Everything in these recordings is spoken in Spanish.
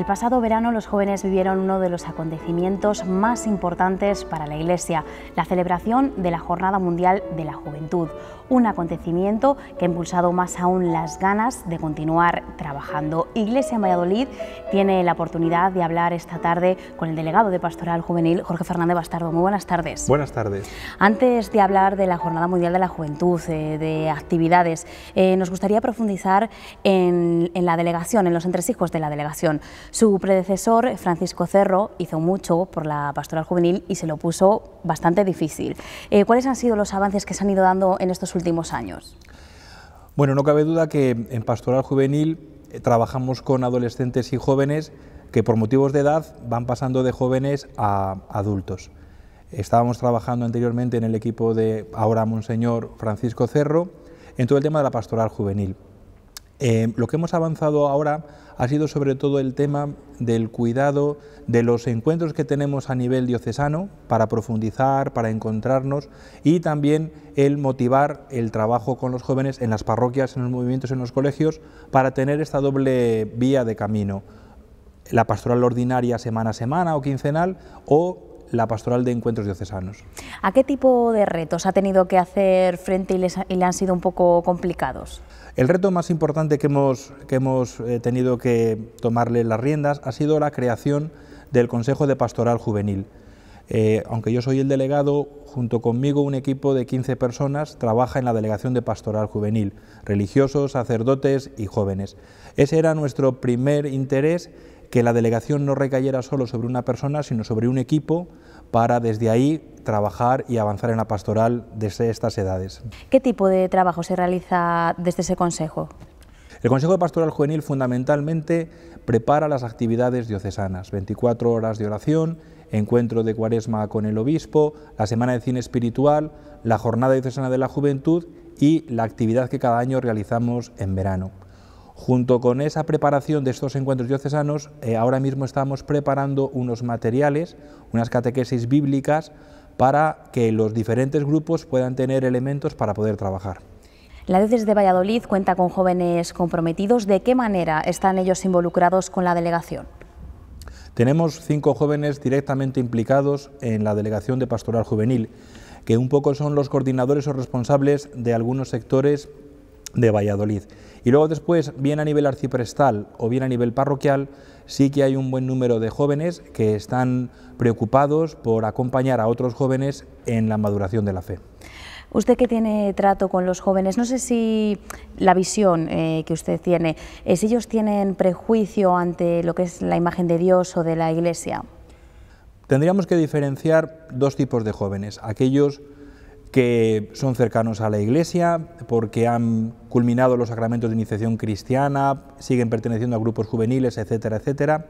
El pasado verano los jóvenes vivieron uno de los acontecimientos más importantes para la Iglesia, la celebración de la Jornada Mundial de la Juventud, un acontecimiento que ha impulsado más aún las ganas de continuar trabajando. Iglesia en Valladolid tiene la oportunidad de hablar esta tarde con el delegado de Pastoral Juvenil, Jorge Fernández Bastardo. Muy buenas tardes. Buenas tardes. Antes de hablar de la Jornada Mundial de la Juventud, eh, de actividades, eh, nos gustaría profundizar en, en la delegación, en los entresijos de la delegación. Su predecesor, Francisco Cerro, hizo mucho por la pastoral juvenil y se lo puso bastante difícil. Eh, ¿Cuáles han sido los avances que se han ido dando en estos últimos años? Bueno, no cabe duda que en pastoral juvenil eh, trabajamos con adolescentes y jóvenes que por motivos de edad van pasando de jóvenes a adultos. Estábamos trabajando anteriormente en el equipo de ahora Monseñor Francisco Cerro en todo el tema de la pastoral juvenil. Eh, lo que hemos avanzado ahora ha sido sobre todo el tema del cuidado, de los encuentros que tenemos a nivel diocesano para profundizar, para encontrarnos y también el motivar el trabajo con los jóvenes en las parroquias, en los movimientos, en los colegios, para tener esta doble vía de camino. La pastoral ordinaria semana a semana o quincenal o la pastoral de encuentros diocesanos. ¿A qué tipo de retos ha tenido que hacer frente y le han sido un poco complicados? El reto más importante que hemos, que hemos eh, tenido que tomarle las riendas ha sido la creación del Consejo de Pastoral Juvenil. Eh, aunque yo soy el delegado, junto conmigo un equipo de 15 personas trabaja en la Delegación de Pastoral Juvenil, religiosos, sacerdotes y jóvenes. Ese era nuestro primer interés que la delegación no recayera solo sobre una persona, sino sobre un equipo para desde ahí trabajar y avanzar en la pastoral desde estas edades. ¿Qué tipo de trabajo se realiza desde ese consejo? El Consejo de Pastoral Juvenil fundamentalmente prepara las actividades diocesanas, 24 horas de oración, encuentro de cuaresma con el obispo, la semana de cine espiritual, la jornada diocesana de la juventud y la actividad que cada año realizamos en verano. Junto con esa preparación de estos encuentros diocesanos, eh, ahora mismo estamos preparando unos materiales, unas catequesis bíblicas, para que los diferentes grupos puedan tener elementos para poder trabajar. La diócesis de Valladolid cuenta con jóvenes comprometidos. ¿De qué manera están ellos involucrados con la delegación? Tenemos cinco jóvenes directamente implicados en la delegación de pastoral juvenil, que un poco son los coordinadores o responsables de algunos sectores de Valladolid. Y luego después, bien a nivel arciprestal o bien a nivel parroquial, sí que hay un buen número de jóvenes que están preocupados por acompañar a otros jóvenes en la maduración de la fe. Usted que tiene trato con los jóvenes, no sé si la visión eh, que usted tiene, es si ellos tienen prejuicio ante lo que es la imagen de Dios o de la Iglesia. Tendríamos que diferenciar dos tipos de jóvenes, aquellos que son cercanos a la Iglesia, porque han culminado los sacramentos de iniciación cristiana, siguen perteneciendo a grupos juveniles, etcétera, etcétera.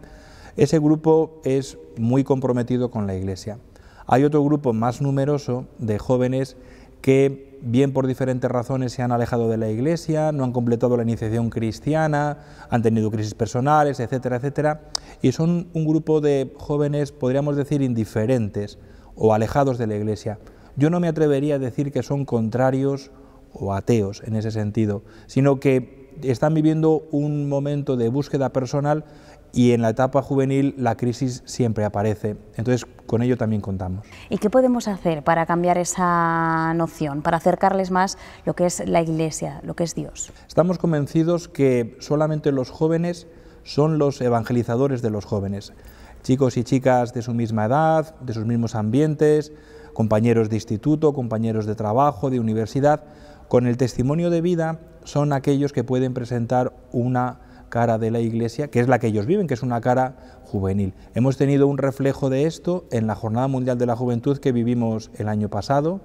Ese grupo es muy comprometido con la Iglesia. Hay otro grupo más numeroso de jóvenes que, bien por diferentes razones, se han alejado de la Iglesia, no han completado la iniciación cristiana, han tenido crisis personales, etcétera, etcétera, y son un grupo de jóvenes, podríamos decir, indiferentes o alejados de la Iglesia yo no me atrevería a decir que son contrarios o ateos en ese sentido, sino que están viviendo un momento de búsqueda personal y en la etapa juvenil la crisis siempre aparece. Entonces, con ello también contamos. ¿Y qué podemos hacer para cambiar esa noción, para acercarles más lo que es la Iglesia, lo que es Dios? Estamos convencidos que solamente los jóvenes son los evangelizadores de los jóvenes. Chicos y chicas de su misma edad, de sus mismos ambientes, compañeros de instituto, compañeros de trabajo, de universidad, con el testimonio de vida son aquellos que pueden presentar una cara de la iglesia, que es la que ellos viven, que es una cara juvenil. Hemos tenido un reflejo de esto en la Jornada Mundial de la Juventud que vivimos el año pasado,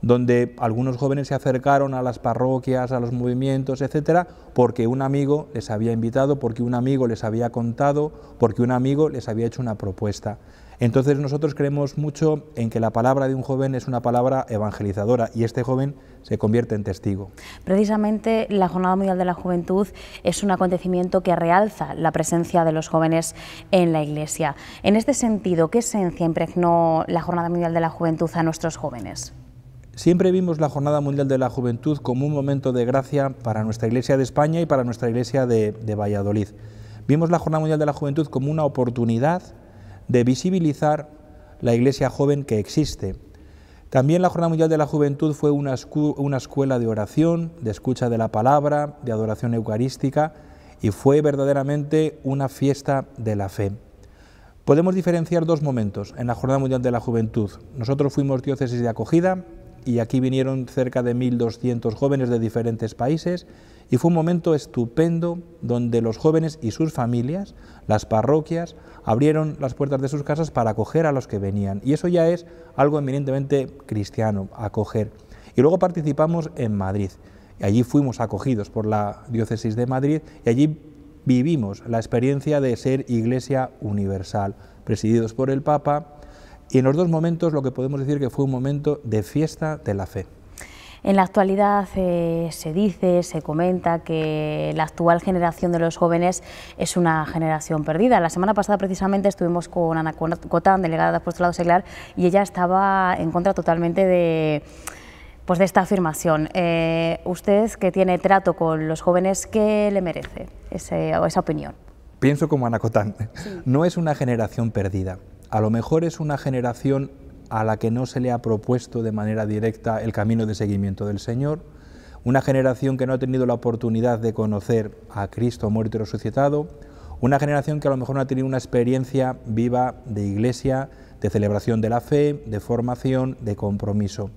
donde algunos jóvenes se acercaron a las parroquias, a los movimientos, etcétera, porque un amigo les había invitado, porque un amigo les había contado, porque un amigo les había hecho una propuesta. Entonces nosotros creemos mucho en que la palabra de un joven es una palabra evangelizadora y este joven se convierte en testigo. Precisamente la Jornada Mundial de la Juventud es un acontecimiento que realza la presencia de los jóvenes en la Iglesia. En este sentido, ¿qué esencia impregnó la Jornada Mundial de la Juventud a nuestros jóvenes? Siempre vimos la Jornada Mundial de la Juventud como un momento de gracia para nuestra Iglesia de España y para nuestra Iglesia de, de Valladolid. Vimos la Jornada Mundial de la Juventud como una oportunidad de visibilizar la iglesia joven que existe. También la Jornada Mundial de la Juventud fue una, escuela de oración, de escucha de la palabra, de adoración eucarística y fue verdaderamente una fiesta de la fe. Podemos diferenciar dos momentos en la Jornada Mundial de la Juventud. Nosotros fuimos diócesis de acogida y aquí vinieron cerca de 1.200 jóvenes de diferentes países y fue un momento estupendo donde los jóvenes y sus familias las parroquias abrieron las puertas de sus casas para acoger a los que venían. Y eso ya es algo eminentemente cristiano, acoger. Y luego participamos en Madrid. Y allí fuimos acogidos por la diócesis de Madrid y allí vivimos la experiencia de ser iglesia universal, presididos por el Papa. Y en los dos momentos lo que podemos decir que fue un momento de fiesta de la fe. En la actualidad eh, se dice, se comenta que la actual generación de los jóvenes es una generación perdida. La semana pasada precisamente estuvimos con Ana Cotán, delegada de Apostolado Seglar, y ella estaba en contra totalmente de pues de esta afirmación. Eh, usted que tiene trato con los jóvenes, ¿qué le merece esa opinión? Pienso como Ana Cotán. No es una generación perdida. A lo mejor es una generación a la que no se le ha propuesto de manera directa el camino de seguimiento del Señor, una generación que no ha tenido la oportunidad de conocer a Cristo muerto y resucitado, una generación que a lo mejor no ha tenido una experiencia viva de iglesia, de celebración de la fe, de formación, de compromiso.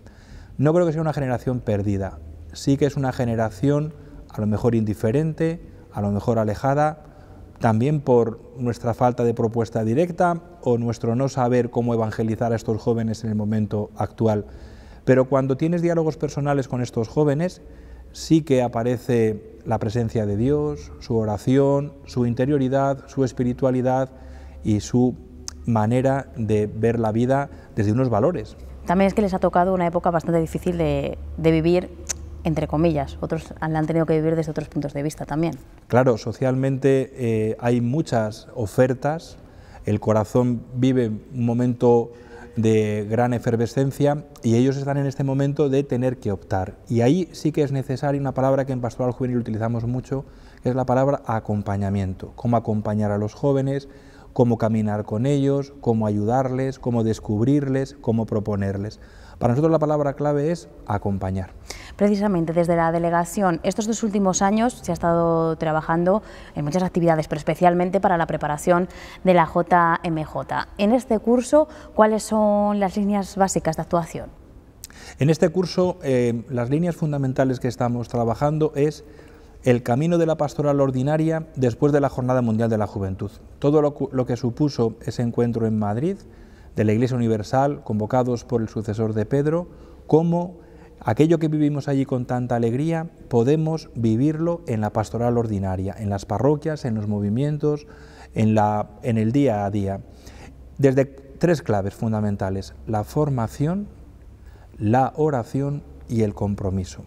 No creo que sea una generación perdida, sí que es una generación a lo mejor indiferente, a lo mejor alejada, también por nuestra falta de propuesta directa o nuestro no saber cómo evangelizar a estos jóvenes en el momento actual. Pero cuando tienes diálogos personales con estos jóvenes, sí que aparece la presencia de Dios, su oración, su interioridad, su espiritualidad y su manera de ver la vida desde unos valores. También es que les ha tocado una época bastante difícil de, vivir entre comillas, otros han tenido que vivir desde otros puntos de vista también. Claro, socialmente eh, hay muchas ofertas, el corazón vive un momento de gran efervescencia y ellos están en este momento de tener que optar. Y ahí sí que es necesaria una palabra que en Pastoral Juvenil utilizamos mucho, que es la palabra acompañamiento, cómo acompañar a los jóvenes, cómo caminar con ellos, cómo ayudarles, cómo descubrirles, cómo proponerles. Para nosotros la palabra clave es acompañar. Precisamente desde la delegación, estos dos últimos años se ha estado trabajando en muchas actividades, pero especialmente para la preparación de la JMJ. En este curso, ¿cuáles son las líneas básicas de actuación? En este curso, eh, las líneas fundamentales que estamos trabajando es el camino de la pastoral ordinaria después de la Jornada Mundial de la Juventud. Todo lo que supuso ese encuentro en Madrid, de la Iglesia Universal, convocados por el sucesor de Pedro, cómo aquello que vivimos allí con tanta alegría podemos vivirlo en la pastoral ordinaria, en las parroquias, en los movimientos, en, en el día a día. Desde tres claves fundamentales, la formación, la oración y el compromiso.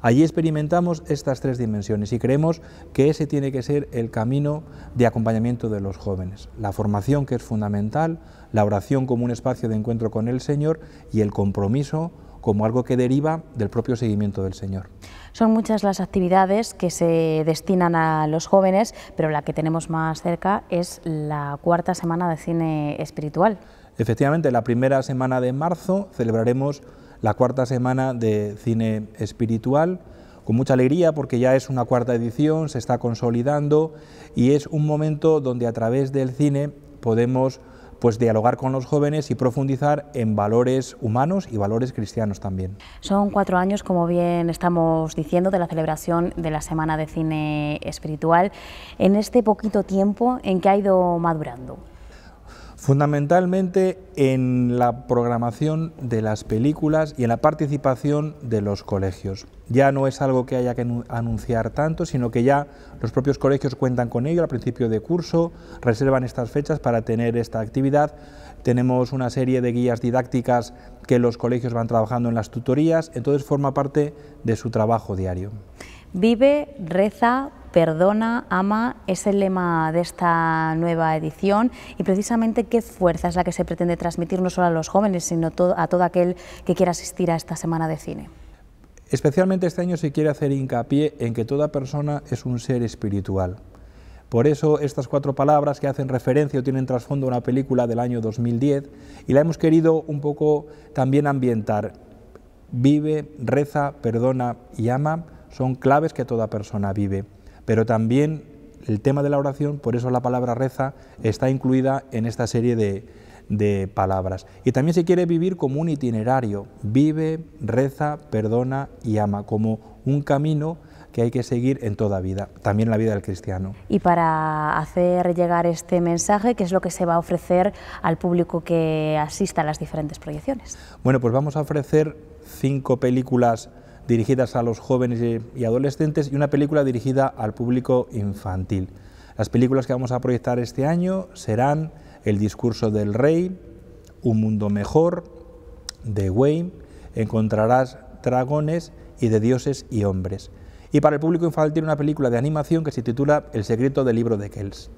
Allí experimentamos estas tres dimensiones y creemos que ese tiene que ser el camino de acompañamiento de los jóvenes. La formación que es fundamental, la oración como un espacio de encuentro con el Señor y el compromiso como algo que deriva del propio seguimiento del Señor. Son muchas las actividades que se destinan a los jóvenes, pero la que tenemos más cerca es la cuarta semana de cine espiritual. Efectivamente, la primera semana de marzo celebraremos la cuarta semana de cine espiritual, con mucha alegría porque ya es una cuarta edición, se está consolidando y es un momento donde a través del cine podemos pues dialogar con los jóvenes y profundizar en valores humanos y valores cristianos también. Son cuatro años, como bien estamos diciendo, de la celebración de la Semana de Cine Espiritual. En este poquito tiempo, ¿en qué ha ido madurando? fundamentalmente en la programación de las películas y en la participación de los colegios. Ya no es algo que haya que anunciar tanto, sino que ya los propios colegios cuentan con ello al principio de curso, reservan estas fechas para tener esta actividad. Tenemos una serie de guías didácticas que los colegios van trabajando en las tutorías, entonces forma parte de su trabajo diario. Vive, reza, perdona, ama, es el lema de esta nueva edición y precisamente qué fuerza es la que se pretende transmitir no solo a los jóvenes, sino a todo aquel que quiera asistir a esta semana de cine. Especialmente este año se quiere hacer hincapié en que toda persona es un ser espiritual. Por eso estas cuatro palabras que hacen referencia o tienen trasfondo a una película del año 2010 y la hemos querido un poco también ambientar. Vive, reza, perdona y ama son claves que toda persona vive, pero también el tema de la oración, por eso la palabra reza está incluida en esta serie de, de palabras. Y también se quiere vivir como un itinerario, vive, reza, perdona y ama, como un camino que hay que seguir en toda vida, también en la vida del cristiano. Y para hacer llegar este mensaje, ¿qué es lo que se va a ofrecer al público que asista a las diferentes proyecciones? Bueno, pues vamos a ofrecer cinco películas dirigidas a los jóvenes y adolescentes y una película dirigida al público infantil. Las películas que vamos a proyectar este año serán El discurso del rey, Un mundo mejor, The wayne Encontrarás dragones y de dioses y hombres. Y para el público infantil una película de animación que se titula El secreto del libro de Kells.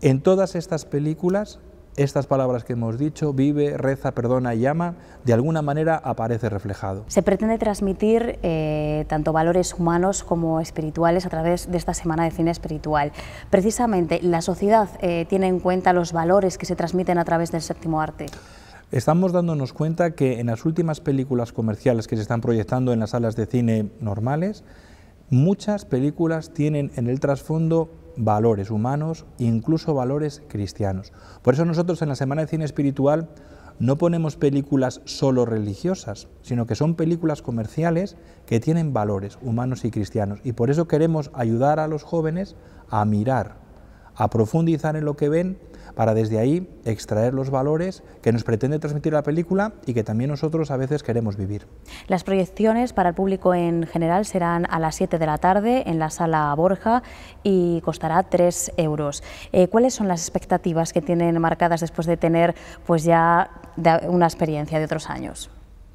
En todas estas películas estas palabras que hemos dicho, vive, reza, perdona y ama, de alguna manera aparece reflejado. Se pretende transmitir eh, tanto valores humanos como espirituales a través de esta semana de cine espiritual. Precisamente, ¿la sociedad eh, tiene en cuenta los valores que se transmiten a través del séptimo arte? Estamos dándonos cuenta que en las últimas películas comerciales que se están proyectando en las salas de cine normales, muchas películas tienen en el trasfondo valores humanos, incluso valores cristianos. Por eso nosotros en la Semana de Cine Espiritual no ponemos películas solo religiosas, sino que son películas comerciales que tienen valores humanos y cristianos. Y por eso queremos ayudar a los jóvenes a mirar a profundizar en lo que ven para desde ahí extraer los valores que nos pretende transmitir la película y que también nosotros a veces queremos vivir. Las proyecciones para el público en general serán a las 7 de la tarde en la sala Borja y costará 3 euros. Eh, ¿Cuáles son las expectativas que tienen marcadas después de tener pues ya una experiencia de otros años?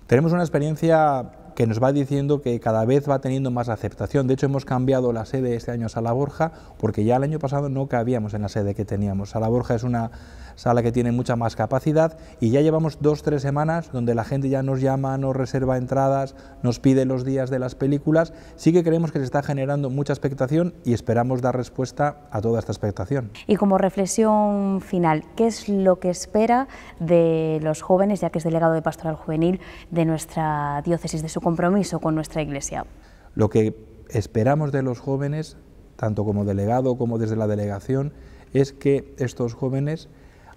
Tenemos una experiencia que nos va diciendo que cada vez va teniendo más aceptación. De hecho, hemos cambiado la sede este año a Sala Borja, porque ya el año pasado no cabíamos en la sede que teníamos. Sala Borja es una sala que tiene mucha más capacidad y ya llevamos dos, tres semanas donde la gente ya nos llama, nos reserva entradas, nos pide los días de las películas. Sí que creemos que se está generando mucha expectación y esperamos dar respuesta a toda esta expectación. Y como reflexión final, ¿qué es lo que espera de los jóvenes, ya que es delegado de Pastoral Juvenil de nuestra diócesis de su compromiso con nuestra Iglesia. Lo que esperamos de los jóvenes, tanto como delegado como desde la delegación, es que estos jóvenes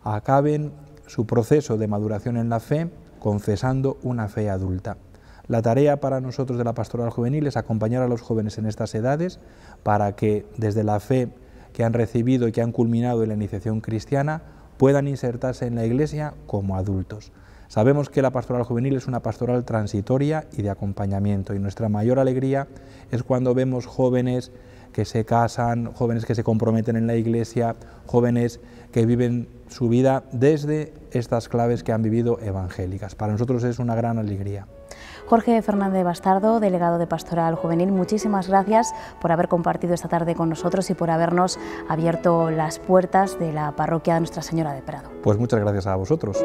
acaben su proceso de maduración en la fe confesando una fe adulta. La tarea para nosotros de la pastoral juvenil es acompañar a los jóvenes en estas edades para que desde la fe que han recibido y que han culminado en la iniciación cristiana puedan insertarse en la Iglesia como adultos. Sabemos que la pastoral juvenil es una pastoral transitoria y de acompañamiento y nuestra mayor alegría es cuando vemos jóvenes que se casan, jóvenes que se comprometen en la iglesia, jóvenes que viven su vida desde estas claves que han vivido evangélicas. Para nosotros es una gran alegría. Jorge Fernández Bastardo, delegado de Pastoral Juvenil, muchísimas gracias por haber compartido esta tarde con nosotros y por habernos abierto las puertas de la parroquia de Nuestra Señora de Prado. Pues muchas gracias a vosotros.